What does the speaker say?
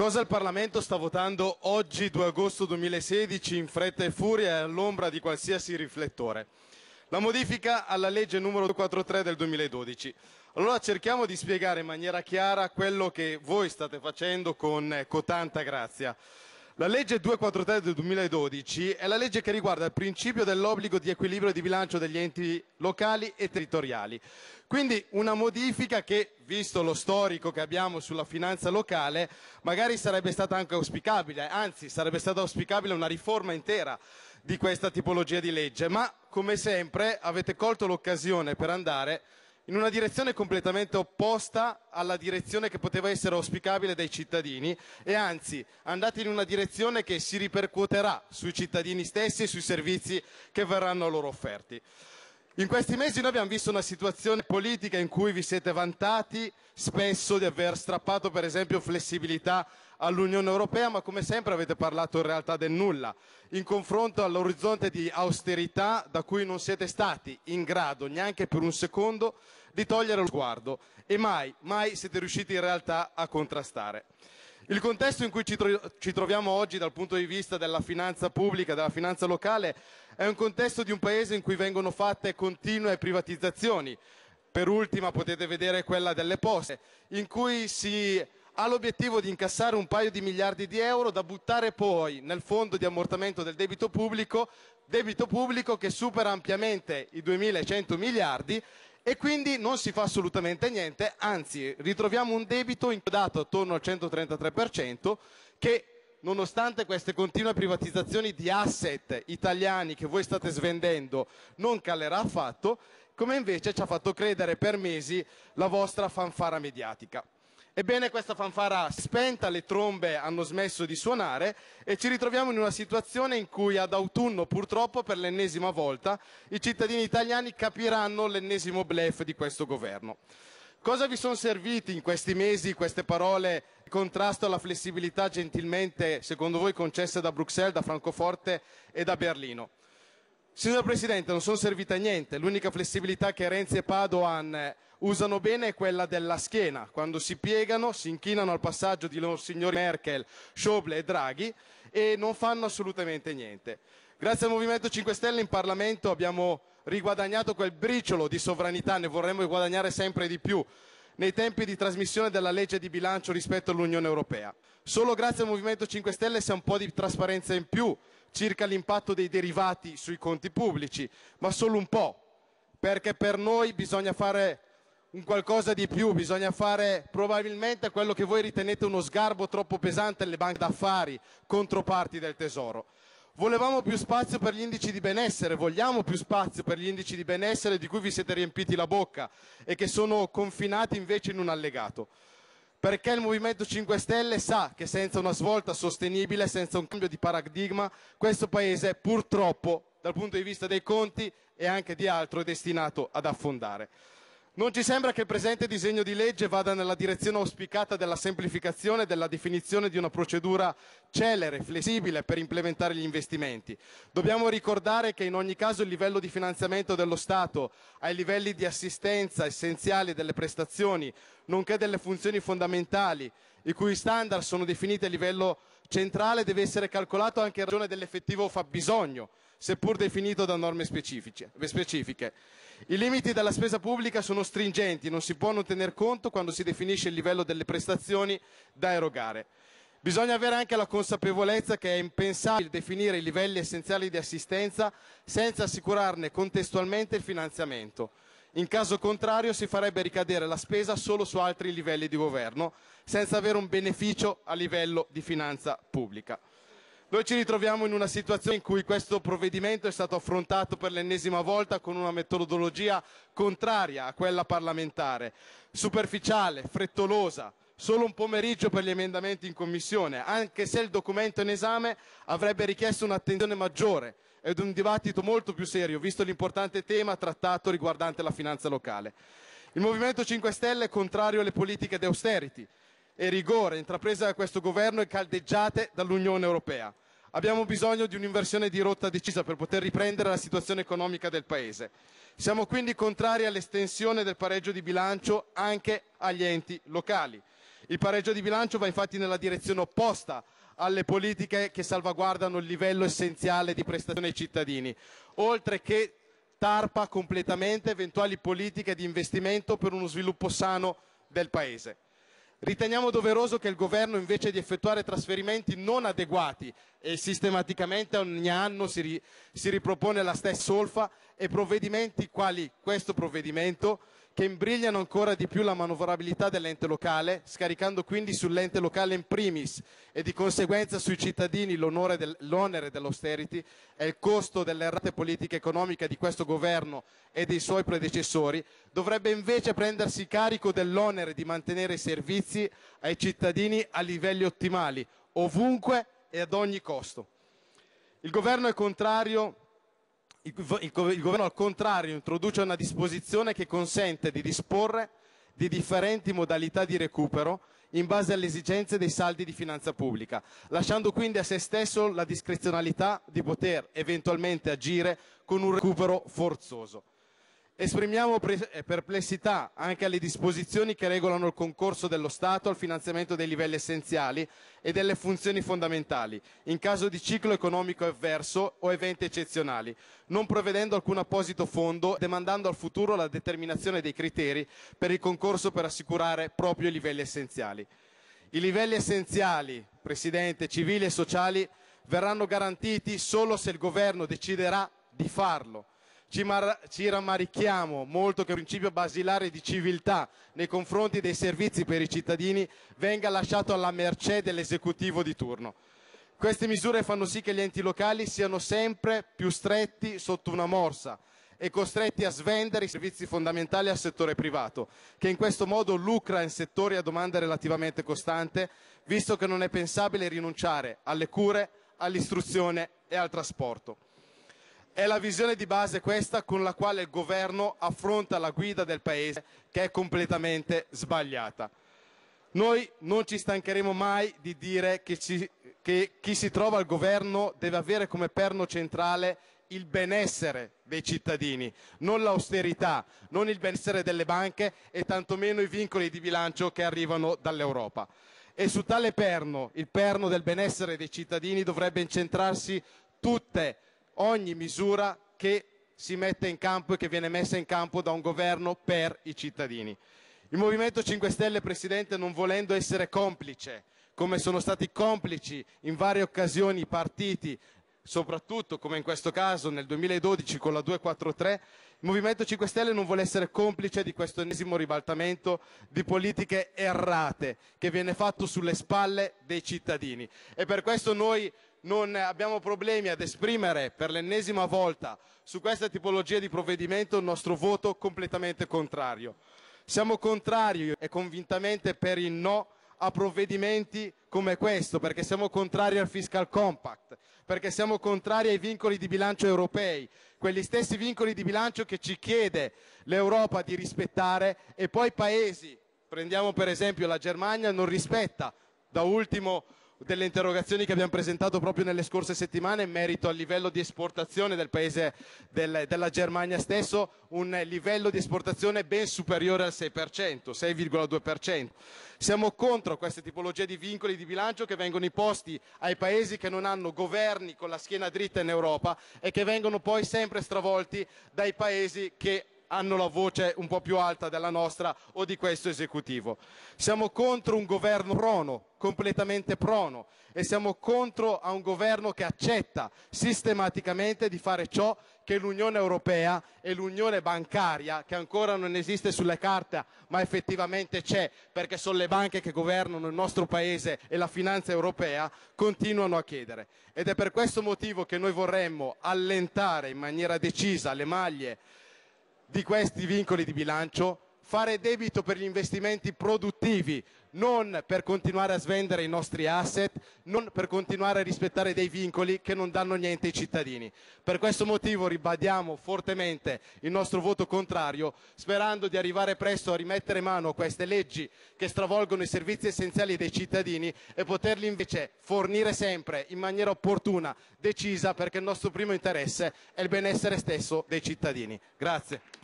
Cosa il Parlamento sta votando oggi 2 agosto 2016 in fretta e furia e all'ombra di qualsiasi riflettore? La modifica alla legge numero 243 del 2012. Allora cerchiamo di spiegare in maniera chiara quello che voi state facendo con eh, cotanta grazia. La legge 243 del 2012 è la legge che riguarda il principio dell'obbligo di equilibrio di bilancio degli enti locali e territoriali. Quindi una modifica che, visto lo storico che abbiamo sulla finanza locale, magari sarebbe stata anche auspicabile, anzi sarebbe stata auspicabile una riforma intera di questa tipologia di legge, ma come sempre avete colto l'occasione per andare in una direzione completamente opposta alla direzione che poteva essere auspicabile dai cittadini e anzi andate in una direzione che si ripercuoterà sui cittadini stessi e sui servizi che verranno loro offerti. In questi mesi noi abbiamo visto una situazione politica in cui vi siete vantati spesso di aver strappato per esempio flessibilità all'Unione Europea, ma come sempre avete parlato in realtà del nulla, in confronto all'orizzonte di austerità da cui non siete stati in grado neanche per un secondo di togliere lo sguardo e mai, mai siete riusciti in realtà a contrastare. Il contesto in cui ci, tro ci, troviamo oggi dal punto di vista della finanza pubblica, della finanza locale, è un contesto di un paese in cui vengono fatte continue privatizzazioni. Per ultima potete vedere quella delle poste, in cui si ha l'obiettivo di incassare un paio di miliardi di euro da buttare poi nel fondo di ammortamento del debito pubblico, debito pubblico che supera ampiamente i 2100 miliardi e quindi non si fa assolutamente niente, anzi ritroviamo un debito incodato attorno al 133% che nonostante queste continue privatizzazioni di asset italiani che voi state svendendo non calerà affatto, come invece ci ha fatto credere per mesi la vostra fanfara mediatica. Ebbene, questa fanfara è spenta, le trombe hanno smesso di suonare e ci ritroviamo in una situazione in cui ad autunno, purtroppo per l'ennesima volta, i cittadini italiani capiranno l'ennesimo blef di questo governo. Cosa vi sono serviti in questi mesi queste parole di contrasto alla flessibilità gentilmente, secondo voi, concesse da Bruxelles, da Francoforte e da Berlino? Signor Presidente, non sono servite a niente. L'unica flessibilità che Renzi e Padoan usano bene è quella della schiena. Quando si piegano, si inchinano al passaggio di loro signori Merkel, Schäuble e Draghi e non fanno assolutamente niente. Grazie al Movimento 5 Stelle in Parlamento abbiamo riguadagnato quel briciolo di sovranità, ne vorremmo guadagnare sempre di più nei tempi di trasmissione della legge di bilancio rispetto all'Unione Europea. Solo grazie al Movimento 5 Stelle se un po' di trasparenza in più circa l'impatto dei derivati sui conti pubblici, ma solo un po', perché per noi bisogna fare un qualcosa di più, bisogna fare probabilmente quello che voi ritenete uno sgarbo troppo pesante alle banche d'affari, controparti del Tesoro. Volevamo più spazio per gli indici di benessere, vogliamo più spazio per gli indici di benessere di cui vi siete riempiti la bocca e che sono confinati invece in un allegato perché il Movimento 5 Stelle sa che senza una svolta sostenibile, senza un cambio di paradigma, questo Paese purtroppo, dal punto di vista dei conti e anche di altro, è destinato ad affondare. Non ci sembra che il presente disegno di legge vada nella direzione auspicata della semplificazione e della definizione di una procedura celere, e flessibile per implementare gli investimenti. Dobbiamo ricordare che in ogni caso il livello di finanziamento dello Stato ai livelli di assistenza essenziali delle prestazioni nonché delle funzioni fondamentali, i cui standard sono definiti a livello centrale, deve essere calcolato anche in ragione dell'effettivo fabbisogno, seppur definito da norme specifiche. I limiti della spesa pubblica sono stringenti, non si può non tener conto quando si definisce il livello delle prestazioni da erogare. Bisogna avere anche la consapevolezza che è impensabile definire i livelli essenziali di assistenza senza assicurarne contestualmente il finanziamento. In caso contrario si farebbe ricadere la spesa solo su altri livelli di governo, senza avere un beneficio a livello di finanza pubblica. Noi ci ritroviamo in una situazione in cui questo provvedimento è stato affrontato per l'ennesima volta con una metodologia contraria a quella parlamentare, superficiale, frettolosa, solo un pomeriggio per gli emendamenti in commissione, anche se il documento in esame avrebbe richiesto un'attenzione maggiore ed un dibattito molto più serio, visto l'importante tema trattato riguardante la finanza locale. Il Movimento 5 Stelle è contrario alle politiche di austerity e rigore intraprese da questo governo e caldeggiate dall'Unione Europea. Abbiamo bisogno di un'inversione di rotta decisa per poter riprendere la situazione economica del Paese. Siamo quindi contrari all'estensione del pareggio di bilancio anche agli enti locali. Il pareggio di bilancio va infatti nella direzione opposta alle politiche che salvaguardano il livello essenziale di prestazione ai cittadini, oltre che tarpa completamente eventuali politiche di investimento per uno sviluppo sano del Paese. Riteniamo doveroso che il Governo, invece di effettuare trasferimenti non adeguati e sistematicamente ogni anno si, ri si ripropone la stessa solfa e provvedimenti quali questo provvedimento che imbrigliano ancora di più la manovrabilità dell'ente locale, scaricando quindi sull'ente locale in primis e di conseguenza sui cittadini del, l'onere dell'austerity e il costo delle errate politiche economiche di questo governo e dei suoi predecessori, dovrebbe invece prendersi carico dell'onere di mantenere i servizi ai cittadini a livelli ottimali, ovunque e ad ogni costo. Il governo è contrario il, il, il governo al contrario introduce una disposizione che consente di disporre di differenti modalità di recupero in base alle esigenze dei saldi di finanza pubblica, lasciando quindi a se stesso la discrezionalità di poter eventualmente agire con un recupero forzoso. Esprimiamo eh, perplessità anche alle disposizioni che regolano il concorso dello Stato al finanziamento dei livelli essenziali e delle funzioni fondamentali in caso di ciclo economico avverso o eventi eccezionali, non prevedendo alcun apposito fondo e demandando al futuro la determinazione dei criteri per il concorso per assicurare proprio i livelli essenziali. I livelli essenziali, Presidente, civili e sociali, verranno garantiti solo se il Governo deciderà di farlo ci, ci, rammarichiamo molto che il principio basilare di civiltà nei confronti dei servizi per i cittadini venga lasciato alla mercé dell'esecutivo di turno. Queste misure fanno sì che gli enti locali siano sempre più stretti sotto una morsa e costretti a svendere i servizi fondamentali al settore privato, che in questo modo lucra in settori a domanda relativamente costante, visto che non è pensabile rinunciare alle cure, all'istruzione e al trasporto. È la visione di base questa con la quale il governo affronta la guida del Paese che è completamente sbagliata. Noi non ci stancheremo mai di dire che, ci, che chi si trova al governo deve avere come perno centrale il benessere dei cittadini, non l'austerità, non il benessere delle banche e tantomeno i vincoli di bilancio che arrivano dall'Europa. E su tale perno, il perno del benessere dei cittadini, dovrebbe incentrarsi tutte ogni misura che si mette in campo e che viene messa in campo da un governo per i cittadini. Il Movimento 5 Stelle, Presidente, non volendo essere complice, come sono stati complici in varie occasioni i partiti, soprattutto come in questo caso nel 2012 con la 243, il Movimento 5 Stelle non vuole essere complice di questo ennesimo ribaltamento di politiche errate che viene fatto sulle spalle dei cittadini. E per questo noi non abbiamo problemi ad esprimere per l'ennesima volta su questa tipologia di provvedimento il nostro voto completamente contrario. Siamo contrari e convintamente per il no a provvedimenti come questo, perché siamo contrari al fiscal compact, perché siamo contrari ai vincoli di bilancio europei, quegli stessi vincoli di bilancio che ci chiede l'Europa di rispettare e poi paesi, prendiamo per esempio la Germania, non rispetta, da ultimo delle interrogazioni che abbiamo presentato proprio nelle scorse settimane in merito al livello di esportazione del paese del, della Germania stesso, un livello di esportazione ben superiore al 6%, 6,2%. Siamo contro queste tipologie di vincoli di bilancio che vengono imposti ai paesi che non hanno governi con la schiena dritta in Europa e che vengono poi sempre stravolti dai paesi che hanno la voce un po' più alta della nostra o di questo esecutivo. Siamo contro un governo prono, completamente prono, e siamo contro a un governo che accetta sistematicamente di fare ciò che l'Unione Europea e l'Unione bancaria, che ancora non esiste sulle carte, ma effettivamente c'è, perché sono le banche che governano il nostro Paese e la finanza europea, continuano a chiedere. Ed è per questo motivo che noi vorremmo allentare in maniera decisa le maglie di questi vincoli di bilancio, fare debito per gli investimenti produttivi, non per continuare a svendere i nostri asset, non per continuare a rispettare dei vincoli che non danno niente ai cittadini. Per questo motivo ribadiamo fortemente il nostro voto contrario, sperando di arrivare presto a rimettere mano a queste leggi che stravolgono i servizi essenziali dei cittadini e poterli invece fornire sempre in maniera opportuna, decisa, perché il nostro primo interesse è il benessere stesso dei cittadini. Grazie.